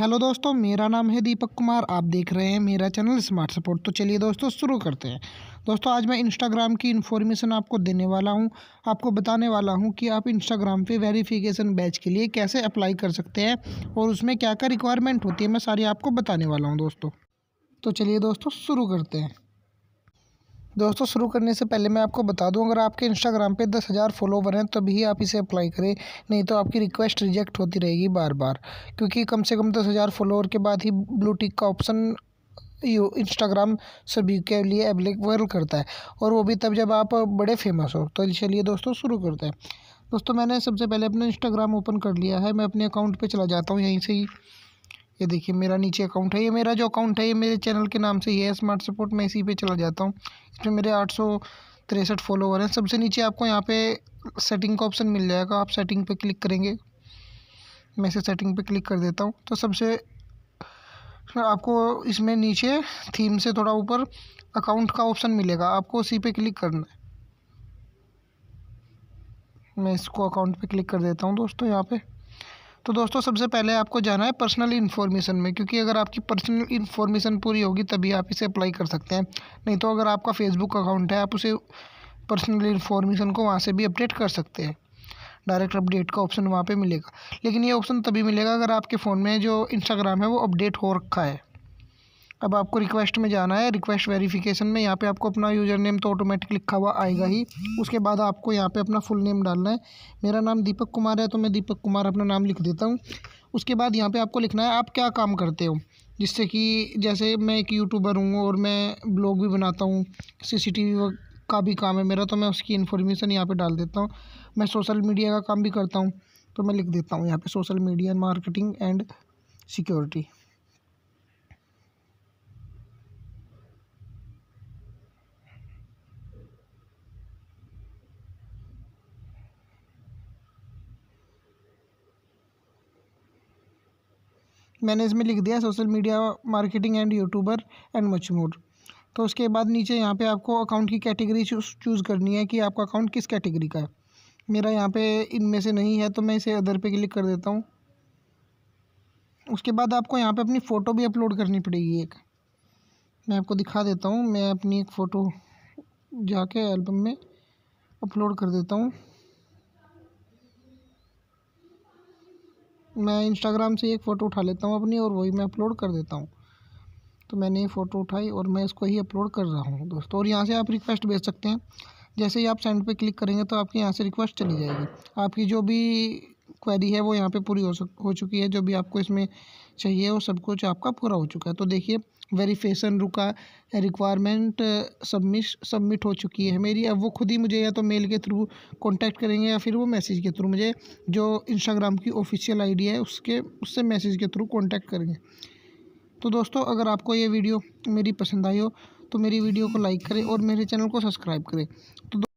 hello दोस्तों मेरा नाम है दीपक कुमार आप देख रहे हैं मेरा चैनल स्मार्ट सपोर्ट तो चलिए दोस्तों शुरू करते हैं दोस्तों आज मैं इंस्टाग्राम की इन्फॉर्मेशन आपको देने वाला हूं आपको बताने वाला हूं कि आप इंस्टाग्राम पे वेरिफिकेशन बैच के लिए कैसे अप्लाई कर सकते हैं और उसमें क्या क्या रिक्वायरमेंट होती है मैं सारी आपको बताने वाला हूँ दोस्तों तो चलिए दोस्तों शुरू करते हैं दोस्तों शुरू करने से पहले मैं आपको बता दूं अगर आपके इंस्टाग्राम पे दस हज़ार फॉलोवर हैं तभी आप इसे अप्लाई करें नहीं तो आपकी रिक्वेस्ट रिजेक्ट होती रहेगी बार बार क्योंकि कम से कम दस हज़ार फॉलोअर के बाद ही ब्लू टिक का ऑप्शन यू इंस्टाग्राम सभी के लिए अवेलेबल करता है और वो भी तब जब आप बड़े फेमस हो तो चलिए दोस्तों शुरू करते हैं दोस्तों मैंने सबसे पहले अपना इंस्टाग्राम ओपन कर लिया है मैं अपने अकाउंट पर चला जाता हूँ यहीं से ही ये देखिए मेरा नीचे अकाउंट है ये मेरा जो अकाउंट है ये मेरे चैनल के नाम से ही है स्मार्ट सपोर्ट मैं इसी पे चला जाता हूँ इसमें मेरे आठ सौ तिरसठ फॉलोवर हैं सबसे नीचे आपको यहाँ पे सेटिंग का ऑप्शन मिल जाएगा आप सेटिंग पे क्लिक करेंगे मैं इसे सेटिंग पे क्लिक कर देता हूँ तो सबसे आपको इसमें नीचे थीम से थोड़ा ऊपर अकाउंट का ऑप्शन मिलेगा आपको उसी पे क्लिक करना है मैं इसको अकाउंट पर क्लिक कर देता हूँ दोस्तों यहाँ पर तो दोस्तों सबसे पहले आपको जाना है पर्सनल इन्फॉर्मेशन में क्योंकि अगर आपकी पर्सनल इन्फॉर्मेशन पूरी होगी तभी आप इसे अप्लाई कर सकते हैं नहीं तो अगर आपका फेसबुक अकाउंट है आप उसे पर्सनल इन्फॉर्मेशन को वहाँ से भी अपडेट कर सकते हैं डायरेक्ट अपडेट का ऑप्शन वहाँ पे मिलेगा लेकिन ये ऑप्शन तभी मिलेगा अगर आपके फ़ोन में जो इंस्टाग्राम है वो अपडेट हो रखा है अब आपको रिक्वेस्ट में जाना है रिक्वेस्ट वेरिफिकेशन में यहाँ पे आपको अपना यूज़र नेम तो ऑटोमेटिक लिखा हुआ आएगा ही उसके बाद आपको यहाँ पे अपना फुल नेम डालना है मेरा नाम दीपक कुमार है तो मैं दीपक कुमार अपना नाम लिख देता हूँ उसके बाद यहाँ पे आपको लिखना है आप क्या काम करते हो जिससे कि जैसे मैं एक यूट्यूबर हूँ और मैं ब्लॉग भी बनाता हूँ सीसीटीवी का भी काम है मेरा तो मैं उसकी इन्फॉर्मेशन यहाँ पर डाल देता हूँ मैं सोशल मीडिया का काम भी करता हूँ तो मैं लिख देता हूँ यहाँ पर social media marketing and security मैंने इसमें लिख दिया social media marketing and YouTuber and much more तो उसके बाद नीचे यहाँ पे आपको अकाउंट की कैटेगरी चूज़ करनी है कि आपका अकाउंट किस कैटेगरी का है मेरा यहाँ पे इनमें से नहीं है तो मैं इसे अदर पे क्लिक कर देता हूँ उसके बाद आपको यहाँ पे अपनी फ़ोटो भी अपलोड करनी पड़ेगी एक मैं आपको दिखा देता हूँ मैं अपनी एक फ़ोटो जाके एल्बम में अपलोड कर देता हूँ मैं इंस्टाग्राम से एक फ़ोटो उठा लेता हूँ अपनी और वही मैं अपलोड कर देता हूँ तो मैंने ये फ़ोटो उठाई और मैं इसको ही अपलोड कर रहा हूँ दोस्तों और यहाँ से आप रिक्वेस्ट भेज सकते हैं जैसे ही आप सेंड पे क्लिक करेंगे तो आपके यहाँ से रिक्वेस्ट चली जाएगी आपकी जो भी क्वेरी है वो यहाँ पे पूरी हो सक हो चुकी है जो भी आपको इसमें चाहिए वो सब कुछ आपका पूरा हो चुका है तो देखिए वेरीफिकेशन रुका रिक्वायरमेंट सबमिश सबमिट हो चुकी है मेरी अब वो खुद ही मुझे या तो मेल के थ्रू कॉन्टैक्ट करेंगे या फिर वो मैसेज के थ्रू मुझे जो इंस्टाग्राम की ऑफिशियल आई है उसके उससे मैसेज के थ्रू कॉन्टैक्ट करेंगे तो दोस्तों अगर आपको ये वीडियो मेरी पसंद आई हो तो मेरी वीडियो को लाइक करें और मेरे चैनल को सब्सक्राइब करें तो